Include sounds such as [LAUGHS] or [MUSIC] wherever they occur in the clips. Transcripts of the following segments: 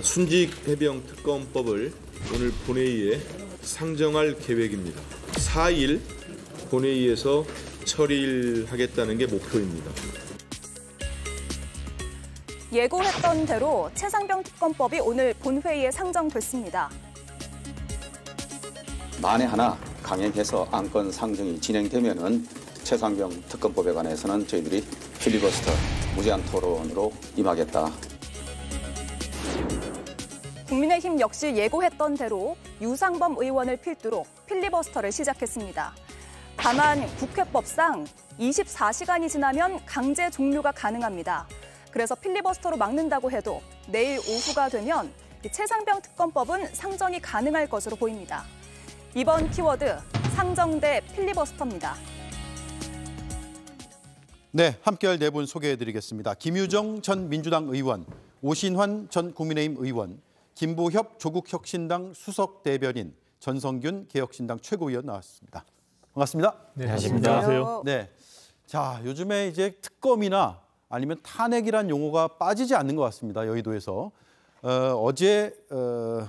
순직 해병 특검법을 오늘 본회의에 상정할 계획입니다. 4일 본회의에서 처리하겠다는 게 목표입니다. 예고했던 대로 최상병 특검법이 오늘 본회의에 상정됐습니다. 만에 하나 강행해서 안건 상정이 진행되면은 최상병 특검법에 관해서는 저희들이 필리버스터 무제한 토론으로 임하겠다 국민의힘 역시 예고했던 대로 유상범 의원을 필두로 필리버스터를 시작했습니다. 다만 국회법상 24시간이 지나면 강제 종료가 가능합니다. 그래서 필리버스터로 막는다고 해도 내일 오후가 되면 최상병 특검법은 상정이 가능할 것으로 보입니다. 이번 키워드 상정대 필리버스터입니다. 네, 함께할 네 분 소개해드리겠습니다. 김유정 전 민주당 의원, 오신환 전 국민의힘 의원, 김보협 조국혁신당 수석 대변인 전성균 개혁신당 최고위원 나왔습니다. 반갑습니다. 네, 안녕하세요. 네. 자, 요즘에 이제 특검이나 아니면 탄핵이란 용어가 빠지지 않는 것 같습니다. 여의도에서 어, 제 어,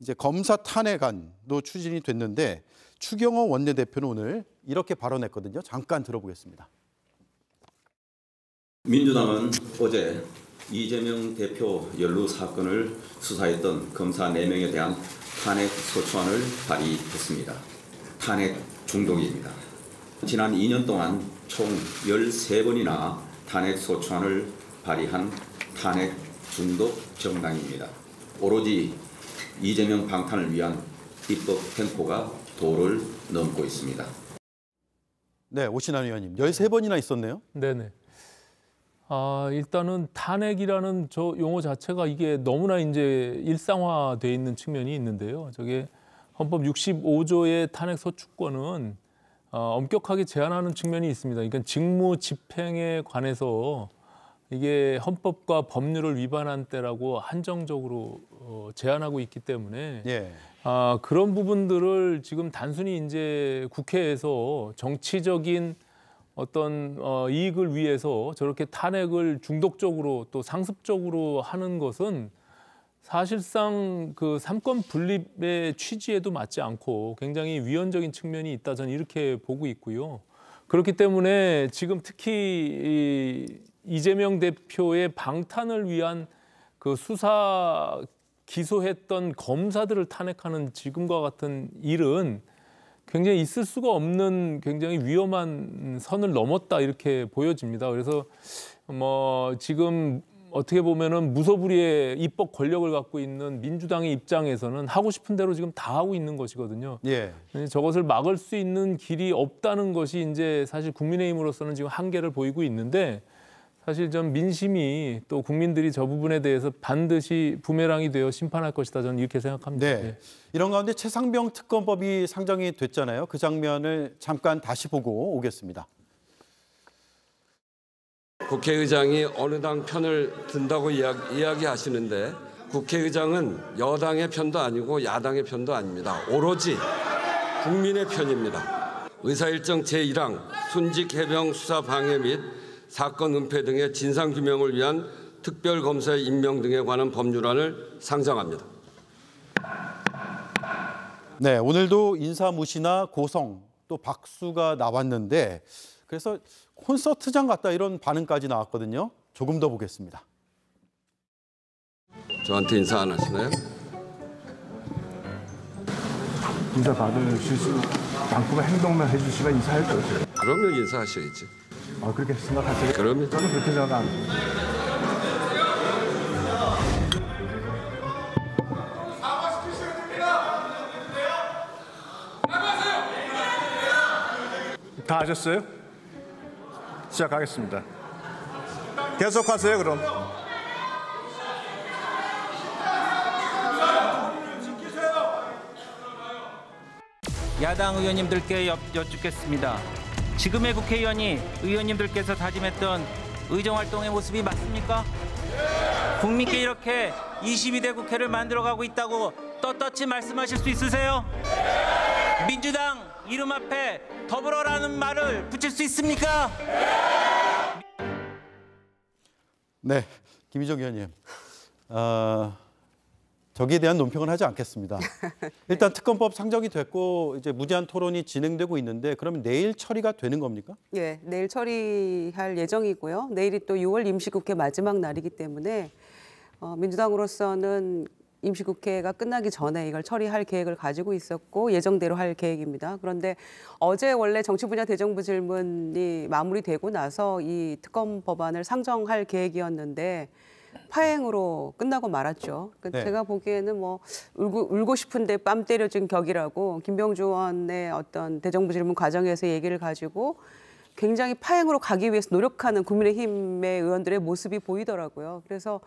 이제 검사 탄핵안도 추진이 됐는데 추경호 원내대표는 오늘 이렇게 발언했거든요. 잠깐 들어보겠습니다. 민주당은 어제 이재명 대표 연루 사건을 수사했던 검사 4명에 대한 탄핵 소추안을 발의했습니다. 탄핵 중독입니다. 지난 2년 동안 총 13번이나 탄핵 소추안을 발의한 탄핵 중독 정당입니다. 오로지 이재명 방탄을 위한 입법 템포가 도를 넘고 있습니다. 네, 오신환 의원님. 13번이나 있었네요. 네네. 아, 일단은 탄핵이라는 저 용어 자체가 이게 너무나 이제 일상화돼 있는 측면이 있는데요. 저게 헌법 65조의 탄핵 소추권은 어, 엄격하게 제한하는 측면이 있습니다. 그러니까 직무 집행에 관해서 이게 헌법과 법률을 위반한 때라고 한정적으로 어, 제한하고 있기 때문에 예. 아, 그런 부분들을 지금 단순히 이제 국회에서 정치적인 어떤 어, 이익을 위해서 저렇게 탄핵을 중독적으로 또 상습적으로 하는 것은 사실상 그 삼권 분립의 취지에도 맞지 않고 굉장히 위헌적인 측면이 있다 저는 이렇게 보고 있고요. 그렇기 때문에 지금 특히 이재명 대표의 방탄을 위한 그 수사 기소했던 검사들을 탄핵하는 지금과 같은 일은 굉장히 있을 수가 없는 굉장히 위험한 선을 넘었다 이렇게 보여집니다. 그래서 뭐 지금 어떻게 보면은 무소불위의 입법 권력을 갖고 있는 민주당의 입장에서는 하고 싶은 대로 지금 다 하고 있는 것이거든요. 예. 네, 저것을 막을 수 있는 길이 없다는 것이 이제 사실 국민의힘으로서는 지금 한계를 보이고 있는데 사실 좀 민심이 또 국민들이 저 부분에 대해서 반드시 부메랑이 되어 심판할 것이다 저는 이렇게 생각합니다. 네. 네. 이런 가운데 최상병 특검법이 상정이 됐잖아요. 그 장면을 잠깐 다시 보고 오겠습니다. 국회의장이 어느 당 편을 든다고 이야기, 하시는데 국회의장은 여당의 편도 아니고 야당의 편도 아닙니다. 오로지 국민의 편입니다. 의사일정 제1항 순직 해병 수사 방해 및 사건 은폐 등의 진상 규명을 위한 특별 검사의 임명 등에 관한 법률안을 상정합니다. 네, 오늘도 인사무시나 고성 또 박수가 나왔는데 그래서 콘서트장 같다 이런 반응까지 나왔거든요. 조금 더 보겠습니다. 저한테 인사 안 하시나요? 인사 받으실 수, 방금 행동만 해주시면 인사할 거예요. 그럼요, 인사하셔야지. 아, 그렇게 생각하세요? 그럼요. 저는 그렇게 생각 안 해요. 다 아셨어요? 시작하겠습니다. 계속하세요, 그럼. 야당 의원님들께 여, 여쭙겠습니다. 지금의 국회의원이 의원님들께서 다짐했던 의정활동의 모습이 맞습니까? 국민께 이렇게 22대 국회를 만들어가고 있다고 떳떳이 말씀하실 수 있으세요? 민주당 이름 앞에 더불어라는 말을 붙일 수 있습니까? 네, 김희정 의원님. 어... 저기에 대한 논평은 하지 않겠습니다. [LAUGHS] 네. 일단 특검법 상정이 됐고 이제 무제한 토론이 진행되고 있는데 그러면 내일 처리가 되는 겁니까? 예, 내일 처리할 예정이고요. 내일이 또 6월 임시국회 마지막 날이기 때문에 어, 민주당으로서는 임시국회가 끝나기 전에 이걸 처리할 계획을 가지고 있었고 예정대로 할 계획입니다. 그런데 어제 원래 정치 분야 대정부 질문이 마무리되고 나서 이 특검 법안을 상정할 계획이었는데 파행으로 끝나고 말았죠. 그니까 네. 제가 보기에는 뭐 울고, 울고 싶은데 뺨 때려준 격이라고 김병주 의원의 어떤 대정부 질문 과정에서 얘기를 가지고 굉장히 파행으로 가기 위해서 노력하는 국민의힘의 의원들의 모습이 보이더라고요. 그래서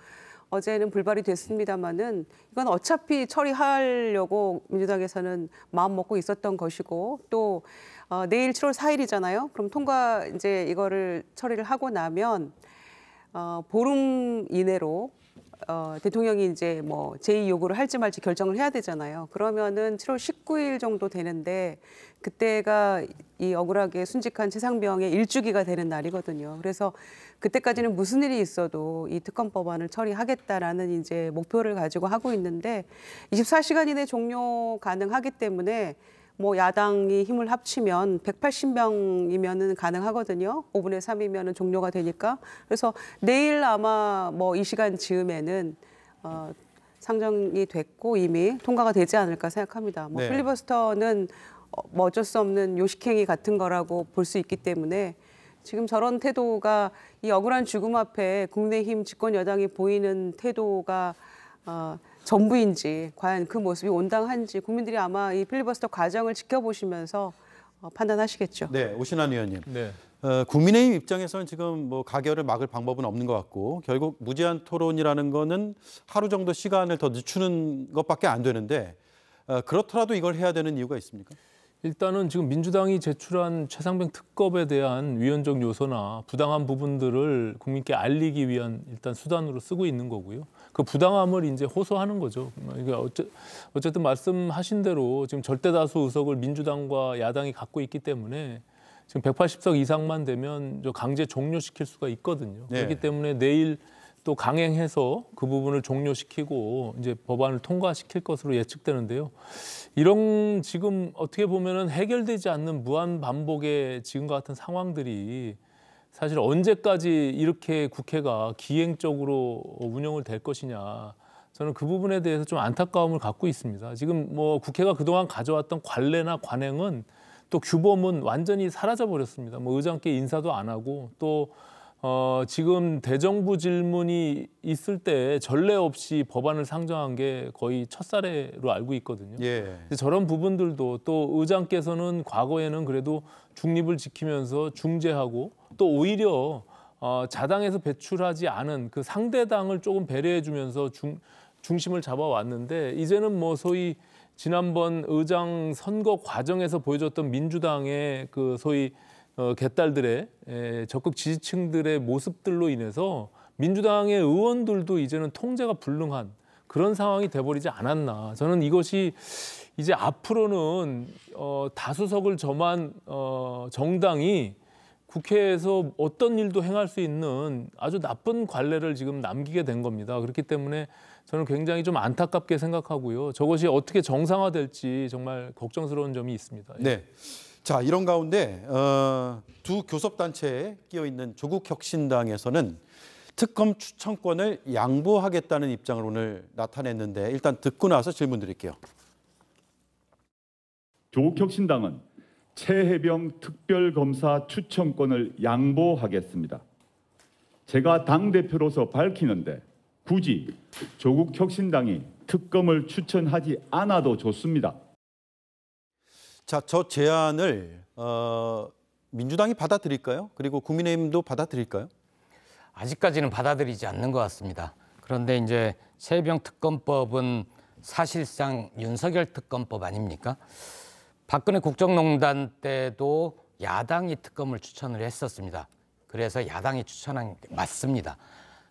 어제는 불발이 됐습니다마는 이건 어차피 처리하려고 민주당에서는 마음 먹고 있었던 것이고 또 어, 내일 7월 4일이잖아요. 그럼 통과 이제 이거를 처리를 하고 나면 어, 보름 이내로 어, 대통령이 이제 뭐 제의 요구를 할지 말지 결정을 해야 되잖아요. 그러면은 7월 19일 정도 되는데 그때가 이 억울하게 순직한 최상병의 일주기가 되는 날이거든요. 그래서 그때까지는 무슨 일이 있어도 이 특검 법안을 처리하겠다라는 이제 목표를 가지고 하고 있는데 24시간 이내 종료 가능하기 때문에 뭐 야당이 힘을 합치면 180명이면은 가능하거든요. 5분의 3이면은 종료가 되니까. 그래서 내일 아마 뭐 이 시간 즈음에는 어 상정이 됐고 이미 통과가 되지 않을까 생각합니다. 뭐 네. 필리버스터는 뭐 어쩔 수 없는 요식행위 같은 거라고 볼 수 있기 때문에 지금 저런 태도가 이 억울한 죽음 앞에 국내힘 집권 여당이 보이는 태도가 어, 전부인지 과연 그 모습이 온당한지 국민들이 아마 이 필리버스터 과정을 지켜보시면서 어, 판단하시겠죠. 네, 오신환 의원님. 네. 어, 국민의힘 입장에서는 지금 뭐 가결을 막을 방법은 없는 것 같고 결국 무제한 토론이라는 거는 하루 정도 시간을 더 늦추는 것밖에 안 되는데 어, 그렇더라도 이걸 해야 되는 이유가 있습니까? 일단은 지금 민주당이 제출한 최상병 특검에 대한 위헌적 요소나 부당한 부분들을 국민께 알리기 위한 일단 수단으로 쓰고 있는 거고요. 그 부당함을 이제 호소하는 거죠. 그러니까 어쨌든 말씀하신 대로 지금 절대 다수 의석을 민주당과 야당이 갖고 있기 때문에 지금 180석 이상만 되면 강제 종료시킬 수가 있거든요. 네. 그렇기 때문에 내일 또 강행해서 그 부분을 종료시키고 이제 법안을 통과시킬 것으로 예측되는데요. 이런 지금 어떻게 보면은 해결되지 않는 무한 반복의 지금과 같은 상황들이 사실 언제까지 이렇게 국회가 기행적으로 운영을 될 것이냐 저는 그 부분에 대해서 좀 안타까움을 갖고 있습니다. 지금 뭐 국회가 그동안 가져왔던 관례나 관행은 또 규범은 완전히 사라져 버렸습니다. 뭐 의장께 인사도 안 하고 또 어, 지금 대정부 질문이 있을 때 전례 없이 법안을 상정한 게 거의 첫 사례로 알고 있거든요. 예. 저런 부분들도 또 의장께서는 과거에는 그래도 중립을 지키면서 중재하고 또 오히려 어, 자당에서 배출하지 않은 그 상대당을 조금 배려해주면서 중, 중심을 잡아왔는데 이제는 뭐 소위 지난번 의장 선거 과정에서 보여줬던 민주당의 그 소위 어, 개딸들의 에, 적극 지지층들의 모습들로 인해서 민주당의 의원들도 이제는 통제가 불능한 그런 상황이 돼버리지 않았나. 저는 이것이 이제 앞으로는 어, 다수석을 점한 어, 정당이 국회에서 어떤 일도 행할 수 있는 아주 나쁜 관례를 지금 남기게 된 겁니다. 그렇기 때문에 저는 굉장히 좀 안타깝게 생각하고요. 저것이 어떻게 정상화될지 정말 걱정스러운 점이 있습니다. 예. 네. 자, 이런 가운데 어, 두 교섭단체에 끼어 있는 조국혁신당에서는 특검 추천권을 양보하겠다는 입장을 오늘 나타냈는데 일단 듣고 나서 질문 드릴게요. 조국혁신당은 최혜병 특별검사 추천권을 양보하겠습니다. 제가 당대표로서 밝히는데 굳이 조국혁신당이 특검을 추천하지 않아도 좋습니다. 자, 저 제안을 어, 민주당이 받아들일까요? 그리고 국민의힘도 받아들일까요? 아직까지는 받아들이지 않는 것 같습니다. 그런데 이제 새병 특검법은 사실상 윤석열 특검법 아닙니까? 박근혜 국정농단 때도 야당이 특검을 추천을 했었습니다. 그래서 야당이 추천한 게 맞습니다.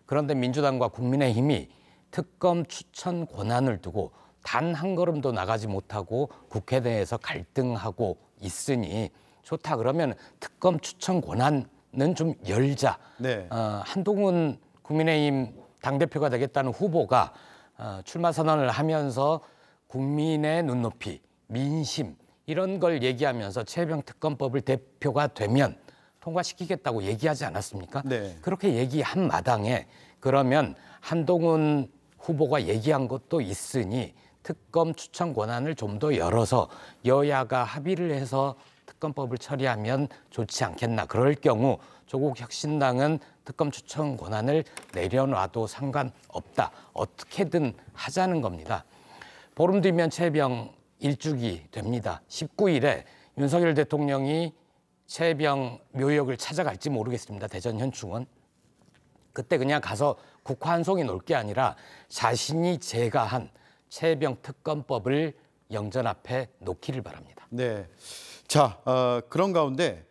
그런데 민주당과 국민의힘이 특검 추천 권한을 두고 단한 걸음도 나가지 못하고 국회 내에서 갈등하고 있으니 좋다 그러면 특검 추천 권한은 좀 열자. 네. 어, 한동훈 국민의힘 당대표가 되겠다는 후보가 어, 출마 선언을 하면서 국민의 눈높이, 민심 이런 걸 얘기하면서 최병 특검법을 대표가 되면 통과시키겠다고 얘기하지 않았습니까? 네. 그렇게 얘기한 마당에 그러면 한동훈 후보가 얘기한 것도 있으니 특검 추천 권한을 좀 더 열어서 여야가 합의를 해서 특검법을 처리하면 좋지 않겠나. 그럴 경우 조국 혁신당은 특검 추천 권한을 내려놔도 상관없다. 어떻게든 하자는 겁니다. 보름 뒤면 체병 일주기 됩니다. 19일에 윤석열 대통령이 체병 묘역을 찾아갈지 모르겠습니다. 대전 현충원. 그때 그냥 가서 국화 한 송이 놀게 아니라 자신이 제가한 채병 특검법을 영전 앞에 놓기를 바랍니다. 네. 자, 어, 그런 가운데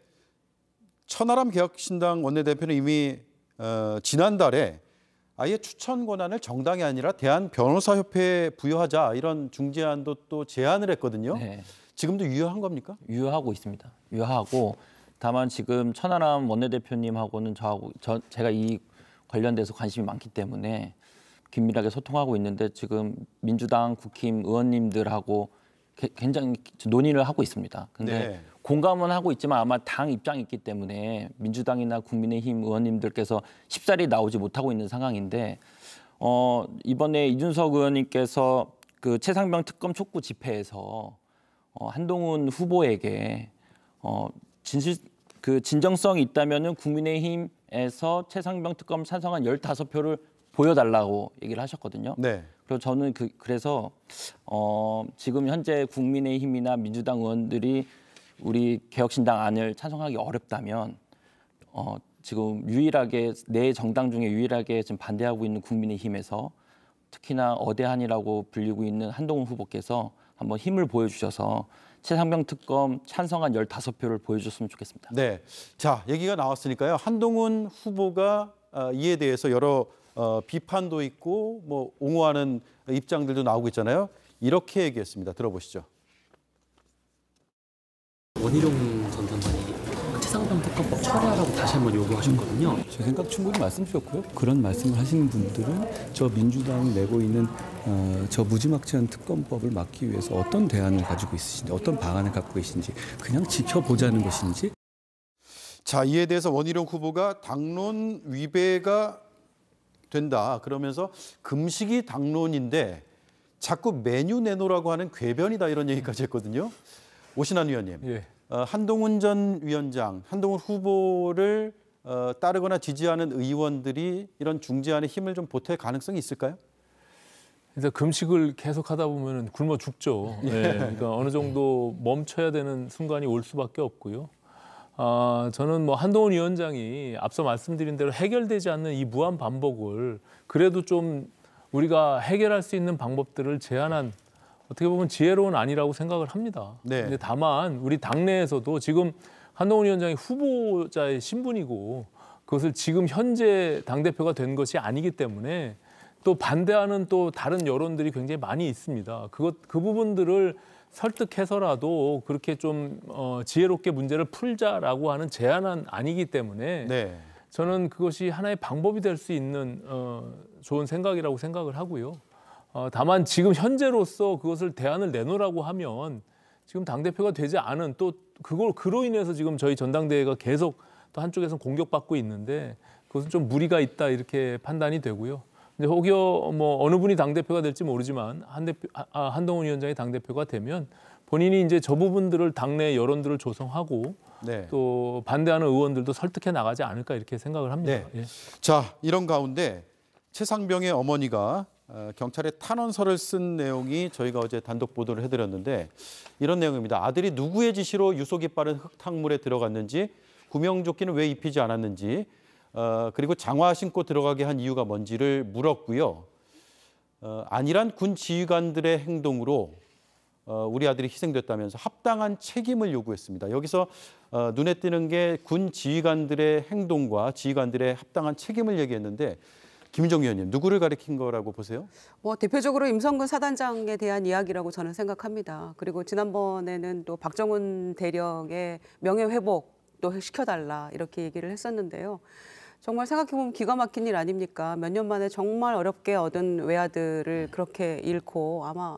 천하람 개혁신당 원내대표는 이미 어, 지난달에 아예 추천 권한을 정당이 아니라 대한 변호사협회에 부여하자 이런 중재안도 또 제안을 했거든요. 네. 지금도 유효한 겁니까? 유효하고 있습니다. 유효하고 다만 지금 천하람 원내대표님하고는 저하고 저, 제가 이 관련돼서 관심이 많기 때문에 긴밀하게 소통하고 있는데 지금 민주당 국힘 의원님들하고 게, 굉장히 논의를 하고 있습니다. 근데 네. 공감은 하고 있지만 아마 당 입장이 있기 때문에 민주당이나 국민의힘 의원님들께서 쉽사리 나오지 못하고 있는 상황인데 어, 이번에 이준석 의원님께서 그 최상병 특검 촉구 집회에서 어, 한동훈 후보에게 어, 진실 그 진정성이 있다면 국민의힘에서 최상병 특검 찬성한 열다 표를 보여달라고 얘기를 하셨거든요. 네. 그리고 저는 그, 그래서 어, 지금 현재 국민의힘이나 민주당 의원들이 우리 개혁신당 안을 찬성하기 어렵다면 어, 지금 유일하게 네 정당 중에 유일하게 지금 반대하고 있는 국민의힘에서 특히나 어대한이라고 불리고 있는 한동훈 후보께서 한번 힘을 보여주셔서 최상병 특검 찬성한 15표를 보여줬으면 좋겠습니다. 네, 자 얘기가 나왔으니까요. 한동훈 후보가 아, 이에 대해서 여러 어, 비판도 있고 뭐 옹호하는 입장들도 나오고 있잖아요. 이렇게 얘기했습니다. 들어보시죠. 원희룡 전 장관이 해상병 특허법 철회하라고 다시 한번 요구하셨거든요. 제 생각 충분히 말씀 주셨고요. 그런 말씀을 하시는 분들은 저 민주당 내고 있는 어, 저 무지막지한 특검법을 막기 위해서 어떤 대안을 가지고 있으신지, 어떤 방안을 갖고 계신지, 그냥 지켜보자는 것인지. 자, 이에 대해서 원희룡 후보가 당론 위배가 된다. 그러면서 금식이 당론인데 자꾸 메뉴 내놓으라고 하는 궤변이다 이런 얘기까지 했거든요. 오신환 위원님, 예. 어, 한동훈 전 위원장, 한동훈 후보를 어, 따르거나 지지하는 의원들이 이런 중재안에 힘을 좀 보탤 가능성이 있을까요? 일단 금식을 계속하다 보면 굶어 죽죠. 예. 네. 그러니까 어느 정도 멈춰야 되는 순간이 올 수밖에 없고요. 어, 저는 뭐 한동훈 위원장이 앞서 말씀드린 대로 해결되지 않는 이 무한 반복을 그래도 좀 우리가 해결할 수 있는 방법들을 제안한 어떻게 보면 지혜로운 아니라고 생각을 합니다. 네. 근데 다만 우리 당내에서도 지금 한동훈 위원장이 후보자의 신분이고 그것을 지금 현재 당대표가 된 것이 아니기 때문에 또 반대하는 또 다른 여론들이 굉장히 많이 있습니다. 그것 그 부분들을 설득해서라도 그렇게 좀 어, 지혜롭게 문제를 풀자라고 하는 제안은 아니기 때문에 네. 저는 그것이 하나의 방법이 될 수 있는 어, 좋은 생각이라고 생각을 하고요. 어, 다만 지금 현재로서 그것을 대안을 내놓으라고 하면 지금 당 대표가 되지 않은 또 그걸 그로 인해서 지금 저희 전당대회가 계속 또 한쪽에서 공격받고 있는데 그것은 좀 무리가 있다 이렇게 판단이 되고요. 근데 혹여 뭐 어느 분이 당 대표가 될지 모르지만 한 대표 아, 아 한동훈 위원장이 당 대표가 되면 본인이 이제 저 부분들을 당내 여론들을 조성하고 네. 또 반대하는 의원들도 설득해 나가지 않을까 이렇게 생각을 합니다. 네. 예. 자 이런 가운데 최상병의 어머니가 어, 경찰에 탄원서를 쓴 내용이 저희가 어제 단독 보도를 해드렸는데 이런 내용입니다. 아들이 누구의 지시로 유속이 빠른 흙탕물에 들어갔는지 구명조끼는 왜 입히지 않았는지 어, 그리고 장화 신고 들어가게 한 이유가 뭔지를 물었고요. 어, 안일한 군 지휘관들의 행동으로 어, 우리 아들이 희생됐다면서 합당한 책임을 요구했습니다. 여기서 어, 눈에 띄는 게 군 지휘관들의 행동과 지휘관들의 합당한 책임을 얘기했는데 김정 위원님 누구를 가리킨 거라고 보세요? 뭐 대표적으로 임성근 사단장에 대한 이야기라고 저는 생각합니다. 그리고 지난번에는 또 박정훈 대령의 명예 회복 또 시켜달라 이렇게 얘기를 했었는데요. 정말 생각해보면 기가 막힌 일 아닙니까? 몇 년 만에 정말 어렵게 얻은 외아들을 네. 그렇게 잃고 아마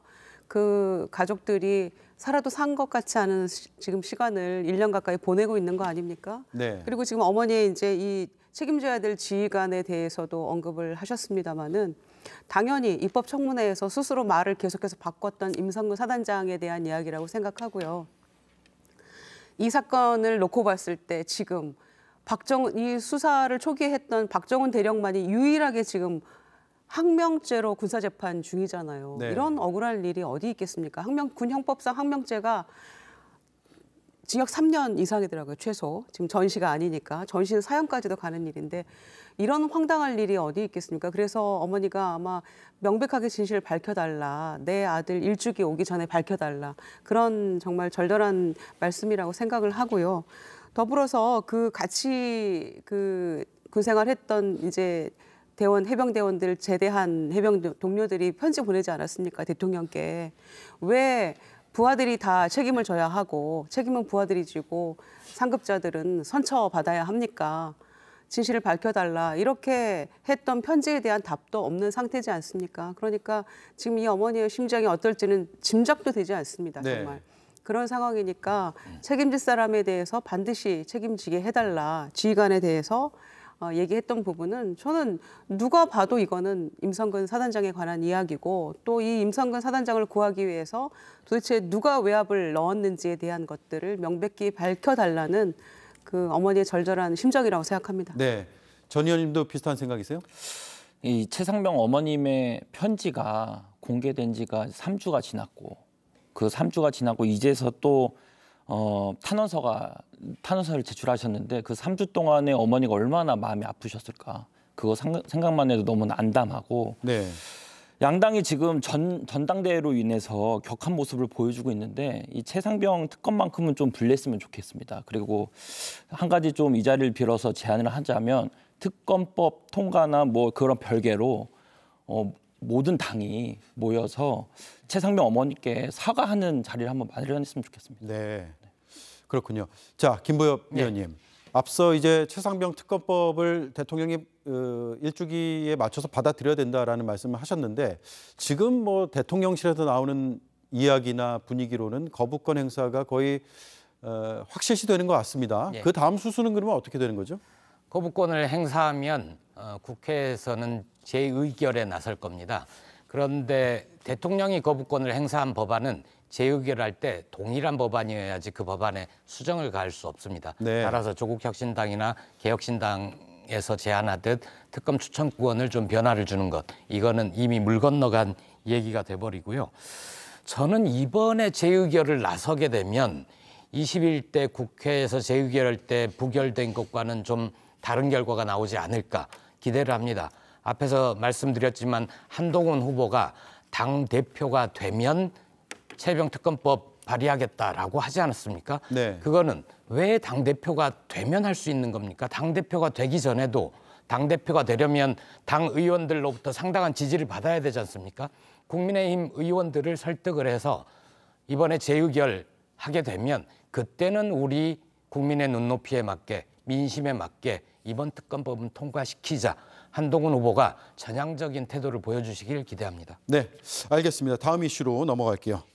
그 가족들이 살아도 산 것 같지 않은 시, 지금 시간을 1년 가까이 보내고 있는 거 아닙니까? 네. 그리고 지금 어머니의 이제 이 책임져야 될 지휘관에 대해서도 언급을 하셨습니다마는 당연히 입법 청문회에서 스스로 말을 계속해서 바꿨던 임성근 사단장에 대한 이야기라고 생각하고요. 이 사건을 놓고 봤을 때 지금 박정은 이 수사를 초기에 했던 박정은 대령만이 유일하게 지금 항명죄로 군사 재판 중이잖아요. 네. 이런 억울할 일이 어디 있겠습니까? 항명 군 형법상 항명죄가 징역 3년 이상이더라고요 최소 지금 전시가 아니니까 전시는 사형까지도 가는 일인데 이런 황당할 일이 어디 있겠습니까? 그래서 어머니가 아마 명백하게 진실을 밝혀달라 내 아들 일주기 오기 전에 밝혀달라 그런 정말 절절한 말씀이라고 생각을 하고요. 더불어서 그 같이 그 군생활했던 그 이제 대원 해병 대원들 제대한 해병 동료들이 편지 보내지 않았습니까 대통령께 왜 부하들이 다 책임을 져야 하고 책임은 부하들이 지고 상급자들은 선처 받아야 합니까? 진실을 밝혀달라 이렇게 했던 편지에 대한 답도 없는 상태지 않습니까? 그러니까 지금 이 어머니의 심정이 어떨지는 짐작도 되지 않습니다. 네. 정말. 네. 그런 상황이니까 음. 책임질 사람에 대해서 반드시 책임지게 해달라. 지휘관에 대해서 어, 얘기했던 부분은 저는 누가 봐도 이거는 임성근 사단장에 관한 이야기고 또 이 임성근 사단장을 구하기 위해서 도대체 누가 외압을 넣었는지에 대한 것들을 명백히 밝혀달라는 그 어머니의 절절한 심정이라고 생각합니다. 네. 전 의원님도 비슷한 생각이세요? 이 최상병 어머님의 편지가 공개된 지가 3주가 지났고 그 3주가 지나고 이제서 또 어, 탄원서가 탄원서를 제출하셨는데 그 3주 동안에 어머니가 얼마나 마음이 아프셨을까. 그거 상, 생각만 해도 너무 난담하고 네. 양당이 지금 전 전당대회로 인해서 격한 모습을 보여주고 있는데 이 최상병 특검만큼은 좀 불렸으면 좋겠습니다. 그리고 한 가지 좀 이 자리를 빌어서 제안을 하자면 특검법 통과나 뭐 그런 별개로 어, 모든 당이 모여서 최상병 어머니께 사과하는 자리를 한번 마련했으면 좋겠습니다. 네. 그렇군요. 자, 김보엽 네. 위원님. 앞서 이제 최상병 특검법을 대통령이 어, 일주기에 맞춰서 받아들여야 된다라는 말씀을 하셨는데 지금 뭐 대통령실에서 나오는 이야기나 분위기로는 거부권 행사가 거의 어, 확실시 되는 것 같습니다. 네. 그 다음 수순은 그러면 어떻게 되는 거죠? 거부권을 행사하면 어, 국회에서는 재의결에 나설 겁니다. 그런데 대통령이 거부권을 행사한 법안은 재의결할 때 동일한 법안이어야지 그 법안에 수정을 가할 수 없습니다. 네. 따라서 조국혁신당이나 개혁신당에서 제안하듯 특검 추천구원을 좀 변화를 주는 것 이거는 이미 물 건너간 얘기가 돼버리고요. 저는 이번에 재의결을 나서게 되면 21대 국회에서 재의결할 때 부결된 것과는 좀 다른 결과가 나오지 않을까 기대를 합니다. 앞에서 말씀드렸지만 한동훈 후보가 당 대표가 되면 새병특검법 발의하겠다라고 하지 않았습니까? 네. 그거는 왜 당 대표가 되면 할 수 있는 겁니까? 당 대표가 되기 전에도 당 대표가 되려면 당 의원들로부터 상당한 지지를 받아야 되지 않습니까? 국민의힘 의원들을 설득을 해서 이번에 재의결 하게 되면 그때는 우리 국민의 눈높이에 맞게 민심에 맞게 이번 특검법은 통과시키자 한동훈 후보가 전향적인 태도를 보여주시길 기대합니다. 네, 알겠습니다. 다음 이슈로 넘어갈게요.